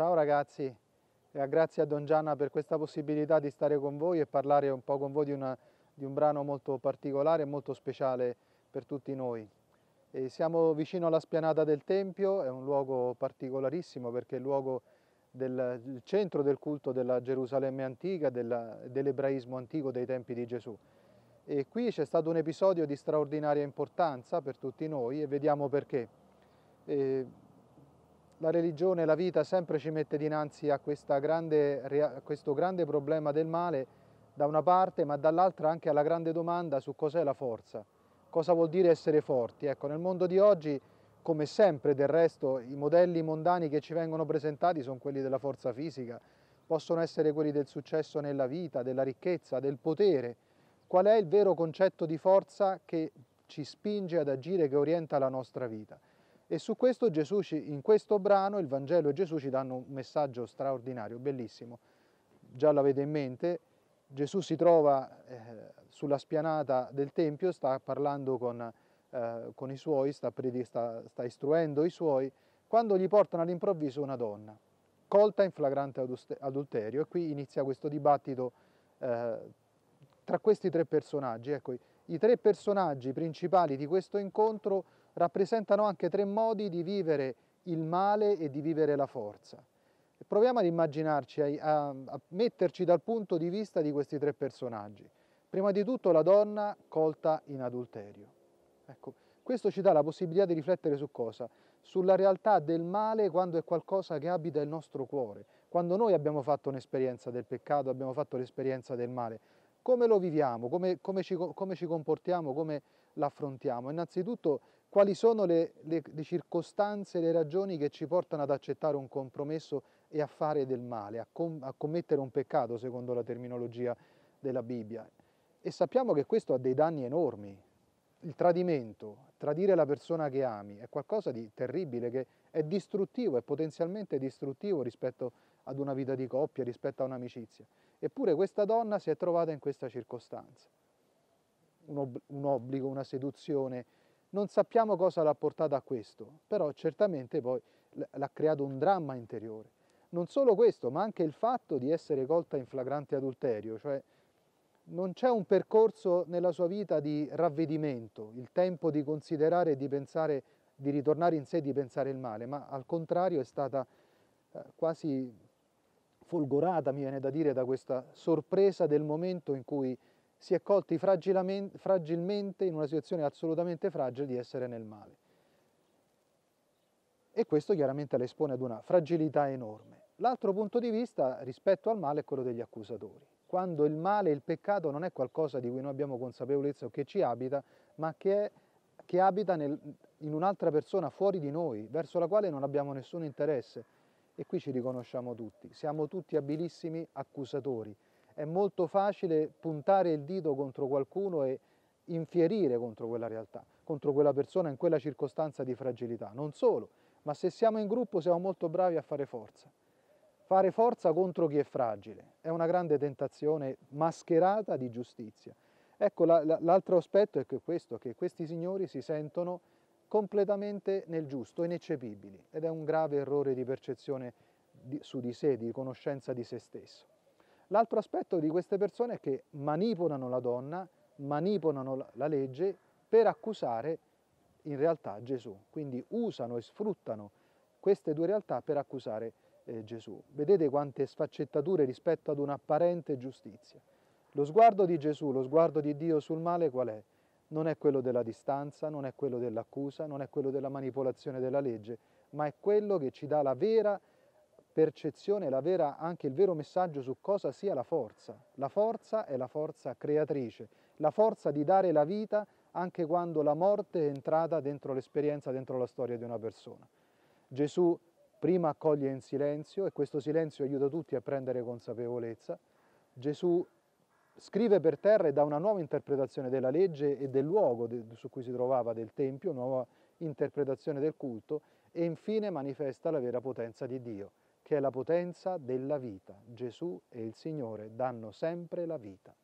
Ciao ragazzi, eh, grazie a Don Gianna per questa possibilità di stare con voi e parlare un po' con voi di, una, di un brano molto particolare e molto speciale per tutti noi. E siamo vicino alla spianata del Tempio, è un luogo particolarissimo perché è il luogo del il centro del culto della Gerusalemme antica, dell'ebraismo antico dei tempi di Gesù. E qui c'è stato un episodio di straordinaria importanza per tutti noi e vediamo perché. E la religione, la vita sempre ci mette dinanzi a, grande, a questo grande problema del male da una parte, ma dall'altra anche alla grande domanda su cos'è la forza, cosa vuol dire essere forti. Ecco, nel mondo di oggi, come sempre del resto, i modelli mondani che ci vengono presentati sono quelli della forza fisica, possono essere quelli del successo nella vita, della ricchezza, del potere. Qual è il vero concetto di forza che ci spinge ad agire, che orienta la nostra vita? E su questo Gesù ci, in questo brano il Vangelo e Gesù ci danno un messaggio straordinario, bellissimo. Già l'avete in mente, Gesù si trova eh, sulla spianata del Tempio, sta parlando con, eh, con i suoi, sta, sta, sta istruendo i suoi, quando gli portano all'improvviso una donna, colta in flagrante adulterio. E qui inizia questo dibattito eh, tra questi tre personaggi. Ecco, i tre personaggi principali di questo incontro rappresentano anche tre modi di vivere il male e di vivere la forza. Proviamo ad immaginarci, a, a metterci dal punto di vista di questi tre personaggi. Prima di tutto la donna colta in adulterio. Ecco, questo ci dà la possibilità di riflettere su cosa? Sulla realtà del male quando è qualcosa che abita il nostro cuore, quando noi abbiamo fatto un'esperienza del peccato, abbiamo fatto l'esperienza del male. Come lo viviamo, come, come, ci, come ci comportiamo, come l'affrontiamo? Innanzitutto quali sono le, le, le circostanze, le ragioni che ci portano ad accettare un compromesso e a fare del male, a, com a, commettere un peccato secondo la terminologia della Bibbia. E sappiamo che questo ha dei danni enormi. Il tradimento, tradire la persona che ami, è qualcosa di terribile, che è distruttivo, è potenzialmente distruttivo rispetto ad una vita di coppia, rispetto a un'amicizia. Eppure questa donna si è trovata in questa circostanza. Un, ob un obbligo, una seduzione, non sappiamo cosa l'ha portata a questo, però certamente poi l'ha creato un dramma interiore. Non solo questo, ma anche il fatto di essere colta in flagrante adulterio, cioè non c'è un percorso nella sua vita di ravvedimento, il tempo di considerare e di pensare, di ritornare in sé e di pensare il male, ma al contrario è stata eh, quasi folgorata, mi viene da dire, da questa sorpresa del momento in cui si è colti fragilmente in una situazione assolutamente fragile di essere nel male. E questo chiaramente la espone ad una fragilità enorme. L'altro punto di vista rispetto al male è quello degli accusatori. Quando il male, il peccato non è qualcosa di cui noi abbiamo consapevolezza o che ci abita, ma che, è, che abita nel, in un'altra persona fuori di noi, verso la quale non abbiamo nessun interesse. E qui ci riconosciamo tutti, siamo tutti abilissimi accusatori è molto facile puntare il dito contro qualcuno e infierire contro quella realtà, contro quella persona in quella circostanza di fragilità. Non solo, ma se siamo in gruppo siamo molto bravi a fare forza. Fare forza contro chi è fragile è una grande tentazione mascherata di giustizia. Ecco, l'altro aspetto è che questo, che questi signori si sentono completamente nel giusto, ineccepibili, ed è un grave errore di percezione di, su di sé, di conoscenza di se stesso. L'altro aspetto di queste persone è che manipolano la donna, manipolano la legge per accusare in realtà Gesù. Quindi usano e sfruttano queste due realtà per accusare eh, Gesù. Vedete quante sfaccettature rispetto ad un'apparente giustizia. Lo sguardo di Gesù, lo sguardo di Dio sul male qual è? Non è quello della distanza, non è quello dell'accusa, non è quello della manipolazione della legge, ma è quello che ci dà la vera giustizia percezione, la vera, anche il vero messaggio su cosa sia la forza. La forza è la forza creatrice, la forza di dare la vita anche quando la morte è entrata dentro l'esperienza, dentro la storia di una persona. Gesù prima accoglie in silenzio e questo silenzio aiuta tutti a prendere consapevolezza. Gesù scrive per terra e dà una nuova interpretazione della legge e del luogo su cui si trovava, del Tempio, nuova interpretazione del culto e infine manifesta la vera potenza di Dio che è la potenza della vita. Gesù e il Signore danno sempre la vita.